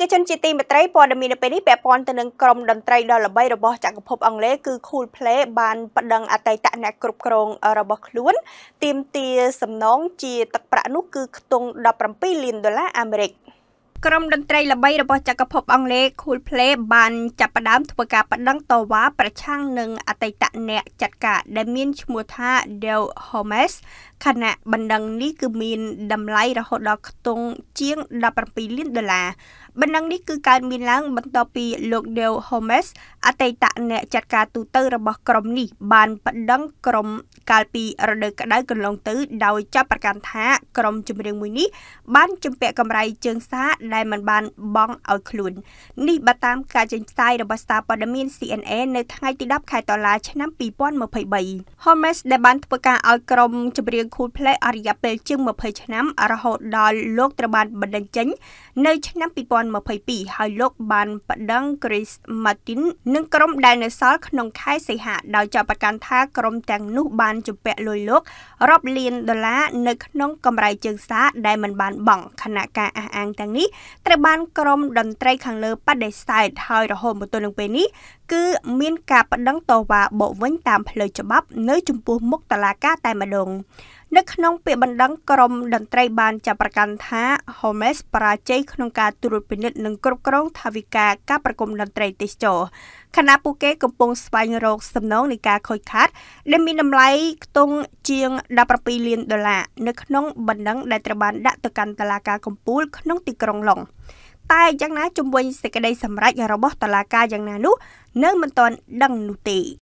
កជនជាទីមេត្រីព័ត៌មាននៅពេលនេះពាក់ព័ន្ធទៅនឹងក្រុមតន្ត្រីដ៏ល្បីរបស់ចក្រភពអង់គ្លេសគឺ Coldplay បានប្តឹងអតីតអ្នកគ្រប់គ្រងរបស់ខ្លួនទាមទារសំណងជាទឹកប្រាក់នោះគឺខ្ទង់17លានដុល្លារអាមេរិក។ក្រុមតន្ត្រីល្បីរបស់ចក្រភពអង់គ្លេស Coldplay បានចាប់ផ្ដើមធ្វើការប្តឹងតវ៉ាប្រឆាំងនឹងអតីតអ្នកចាត់ការ ដែលមានឈ្មោះថា Del Holmes ខណៈបណ្ដឹងនេះគឺមានតម្លៃរហូតដល់ខ្ទង់ជាង17លានដុល្លារបណ្ដឹងនេះគឺកើតមានឡើងបន្ទាប់ពីលោក Del Holmes អតីតអ្នកចាត់ការទូតរបស់ក្រុមនេះ បានប្តឹងក្រុមកាលពីរដូវក្តៅកន្លងទៅ ដោយចាប់ប្រកាន់ថាក្រុមចម្រៀងមួយនេះបានជំពាក់កម្រៃជើងសារដែលមិនបានបង់ឲ្យខ្លួននេះបើតាមការចេញផ្សាយរបស់សារព័ត៌មាន CNA នៅថ្ងៃទី10ខែតុលាឆ្នាំ2023 Holmes ដែលបានធ្វើការឲ្យក្រុមចម្រៀង Coldplay អរិយាពេលជាង20ឆ្នាំ រហូតដល់លោកត្រូវបានបណ្ដឹងចេញនៅឆ្នាំ2022ហើយលោកបានប្តឹង Chris Martin និងក្រុមដែលនៅសល់ក្នុងខែសីហា ដោយចាប់ប្រកាន់ថាក្រុមទាំងនោះបានជំពាក់លុយលោករាប់លានដុល្លារនៅក្នុង កម្រៃជើងសារដែលមិនបានបង់ខណៈការអះអាងទាំងនេះត្រូវបានក្រុមតន្ត្រីខាងលើបដិសេធហើយរហូតមកទល់នឹងពេលនេះគឺមានការប្តឹងតវ៉ាបកវិញតាមផ្លូវច្បាប់នៅ ចំពោះមុខតុលាការតែម្ដងនៅក្នុងពាក្យបណ្ដឹងក្រមតន្ត្រីបានចាប់ប្រកាន់ថា Holmes បរាជ័យក្នុងការត្រួតពិនិត្យនិងគ្រប់គ្រងថវិកាការប្រគំតន្ត្រីទេសចរខណៈពួកគេកំពុងស្វែងរកសំណងនៃការខូចខាតដែលមានតម្លៃខ្ទង់ជាង17លានដុល្លារនៅក្នុងបណ្ដឹងដែលត្រូវបានដាក់ទៅកាន់តុលាការកំពូលក្នុងទីក្រុងឡុងតែយ៉ាងណាជំវិញសេចក្តីសម្រេចរបស់តុលាការយ៉ាងណានោះនៅមិនទាន់ដឹងនោះទេ